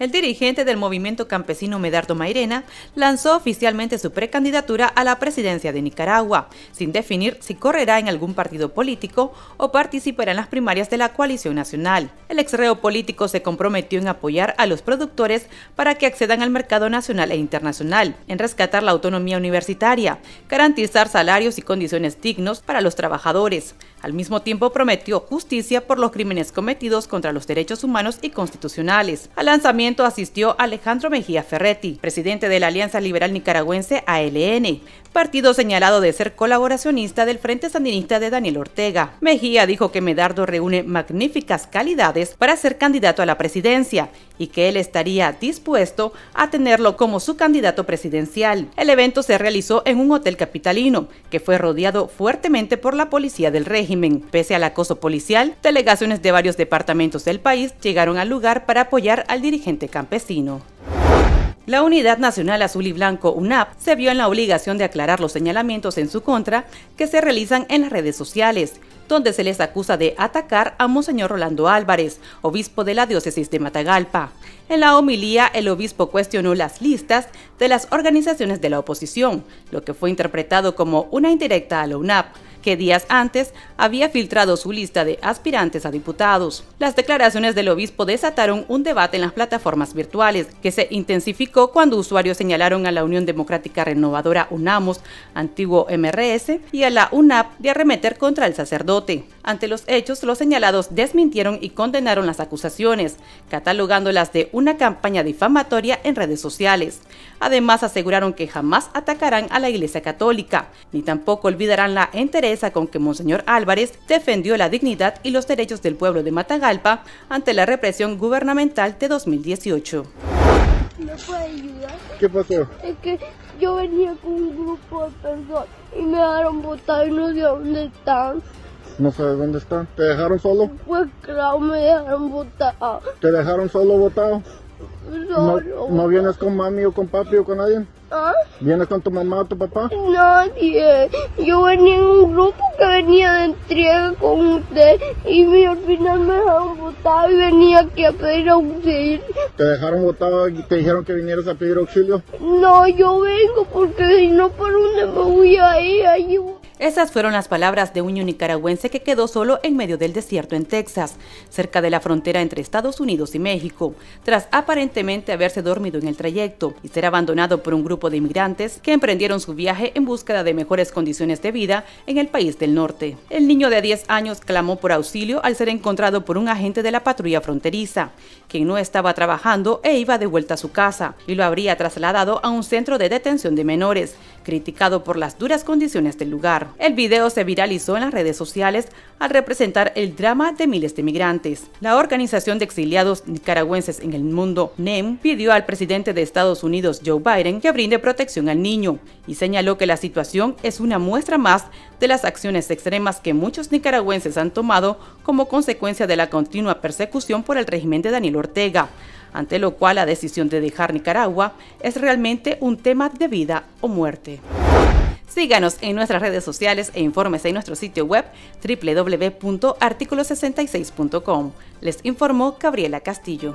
El dirigente del movimiento campesino Medardo Mairena lanzó oficialmente su precandidatura a la presidencia de Nicaragua, sin definir si correrá en algún partido político o participará en las primarias de la coalición nacional. El exreo político se comprometió en apoyar a los productores para que accedan al mercado nacional e internacional, en rescatar la autonomía universitaria, garantizar salarios y condiciones dignos para los trabajadores. Al mismo tiempo prometió justicia por los crímenes cometidos contra los derechos humanos y constitucionales. Al lanzamiento asistió Alejandro Mejía Ferretti, presidente de la Alianza Liberal Nicaragüense ALN, partido señalado de ser colaboracionista del Frente Sandinista de Daniel Ortega. Mejía dijo que Medardo reúne magníficas calidades para ser candidato a la presidencia y que él estaría dispuesto a tenerlo como su candidato presidencial. El evento se realizó en un hotel capitalino, que fue rodeado fuertemente por la policía del régimen. Pese al acoso policial, delegaciones de varios departamentos del país llegaron al lugar para apoyar al dirigente campesino. La Unidad Nacional Azul y Blanco, UNAP, se vio en la obligación de aclarar los señalamientos en su contra que se realizan en las redes sociales, donde se les acusa de atacar a Monseñor Rolando Álvarez, obispo de la diócesis de Matagalpa. En la homilía, el obispo cuestionó las listas de las organizaciones de la oposición, lo que fue interpretado como una indirecta a la UNAP, que días antes había filtrado su lista de aspirantes a diputados. Las declaraciones del obispo desataron un debate en las plataformas virtuales, que se intensificó cuando usuarios señalaron a la Unión Democrática Renovadora UNAMOS, antiguo MRS, y a la UNAP de arremeter contra el sacerdote. Ante los hechos, los señalados desmintieron y condenaron las acusaciones, catalogándolas de una campaña difamatoria en redes sociales. Además, aseguraron que jamás atacarán a la Iglesia Católica, ni tampoco olvidarán la entereza con que Monseñor Álvarez defendió la dignidad y los derechos del pueblo de Matagalpa ante la represión gubernamental de 2018. ayudar? ¿Qué pasó? Es que yo venía con un grupo de personas y me botar y no sé dónde están. No sabes dónde están. ¿Te dejaron solo? Pues claro, me dejaron botado. ¿Te dejaron solo botado? ¿No, ¿No, vienes con mami o con papi o con nadie? ¿Ah? ¿Vienes con tu mamá o tu papá? Nadie. Yo venía en un grupo que venía de entrega con usted y me, al final me dejaron botado y venía aquí a pedir auxilio. ¿Te dejaron botado y te dijeron que vinieras a pedir auxilio? No, yo vengo porque si no, ¿por dónde me voy a ir? Esas fueron las palabras de un nicaragüense que quedó solo en medio del desierto en Texas, cerca de la frontera entre Estados Unidos y México, tras aparentemente haberse dormido en el trayecto y ser abandonado por un grupo de inmigrantes que emprendieron su viaje en búsqueda de mejores condiciones de vida en el país del norte. El niño de 10 años clamó por auxilio al ser encontrado por un agente de la patrulla fronteriza, quien no estaba trabajando e iba de vuelta a su casa y lo habría trasladado a un centro de detención de menores, criticado por las duras condiciones del lugar. El video se viralizó en las redes sociales al representar el drama de miles de migrantes. La Organización de Exiliados Nicaragüenses en el Mundo, NEM, pidió al presidente de Estados Unidos, Joe Biden, que brinde protección al niño y señaló que la situación es una muestra más de las acciones extremas que muchos nicaragüenses han tomado como consecuencia de la continua persecución por el régimen de Daniel Ortega ante lo cual la decisión de dejar Nicaragua es realmente un tema de vida o muerte. Síganos en nuestras redes sociales e informes en nuestro sitio web www.articulo66.com. Les informó Gabriela Castillo.